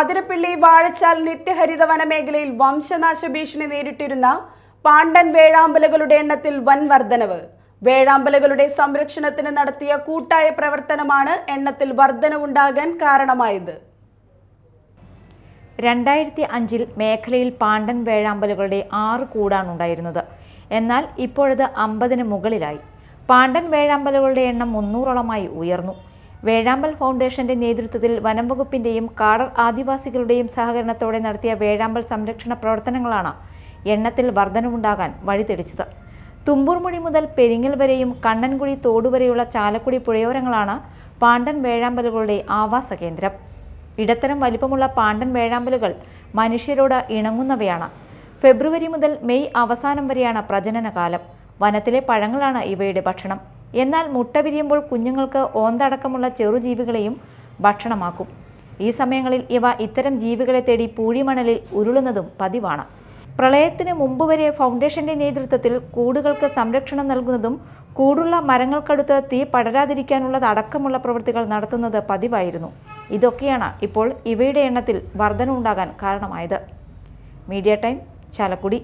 അതിരപ്പിള്ളി വാഴച്ചാൽ നിത്യഹരിത വനമേഖലയിൽ വംശനാശ ഭീഷണി നേരിട്ടിരുന്ന പാണ്ഡൻ വേഴാമ്പലകളുടെ എണ്ണത്തിൽ വൻ വർധനവ് വേഴാമ്പലകളുടെ സംരക്ഷണത്തിന് നടത്തിയ കൂട്ടായ പ്രവർത്തനമാണ് എണ്ണത്തിൽ വർധനവുണ്ടാകാൻ കാരണമായത് രണ്ടായിരത്തി അഞ്ചിൽ മേഖലയിൽ പാണ്ഡൻ വേഴാമ്പലുകളുടെ ആറ് കൂടാണുണ്ടായിരുന്നത് എന്നാൽ ഇപ്പോഴത് അമ്പതിന് മുകളിലായി പാണ്ഡൻ വേഴാമ്പലുകളുടെ എണ്ണം മുന്നൂറോളമായി ഉയർന്നു വേഴാമ്പൽ ഫൗണ്ടേഷന്റെ നേതൃത്വത്തിൽ വനംവകുപ്പിന്റെയും കാടർ ആദിവാസികളുടെയും സഹകരണത്തോടെ നടത്തിയ വേഴാമ്പൽ സംരക്ഷണ പ്രവർത്തനങ്ങളാണ് എണ്ണത്തിൽ വർധനവുണ്ടാകാൻ വഴിതെളിച്ചത് തുമ്പൂർമുടി മുതൽ പെരിങ്ങൽ വരെയും കണ്ണൻകുഴി തോടുവരെയുള്ള ചാലക്കുടി പുഴയോരങ്ങളാണ് പാണ്ടൻ വേഴാമ്പലുകളുടെ ആവാസ കേന്ദ്രം ഇടത്തരം വലിപ്പമുള്ള പാണ്ടൻ വേഴാമ്പലുകൾ മനുഷ്യരോട് ഇണങ്ങുന്നവയാണ് ഫെബ്രുവരി മുതൽ മെയ് അവസാനം വരെയാണ് പ്രജനനകാലം വനത്തിലെ പഴങ്ങളാണ് ഇവയുടെ ഭക്ഷണം എന്നാൽ മുട്ട വിരിയുമ്പോൾ കുഞ്ഞുങ്ങൾക്ക് ഓന്തടക്കമുള്ള ചെറുജീവികളെയും ഭക്ഷണമാക്കും ഈ സമയങ്ങളിൽ ഇവ ഇത്തരം ജീവികളെ തേടി പൂഴിമണലിൽ ഉരുളുന്നതും പതിവാണ് പ്രളയത്തിന് മുമ്പ് വരെ ഫൗണ്ടേഷന്റെ നേതൃത്വത്തിൽ കൂടുകൾക്ക് സംരക്ഷണം നൽകുന്നതും കൂടുള്ള മരങ്ങൾക്കടുത്ത് തീ പടരാതിരിക്കാനുള്ളത് അടക്കമുള്ള പ്രവൃത്തികൾ നടത്തുന്നത് പതിവായിരുന്നു ഇതൊക്കെയാണ് ഇപ്പോൾ ഇവയുടെ എണ്ണത്തിൽ വർധനമുണ്ടാകാൻ കാരണമായത് മീഡിയ ടൈം ചാലക്കുടി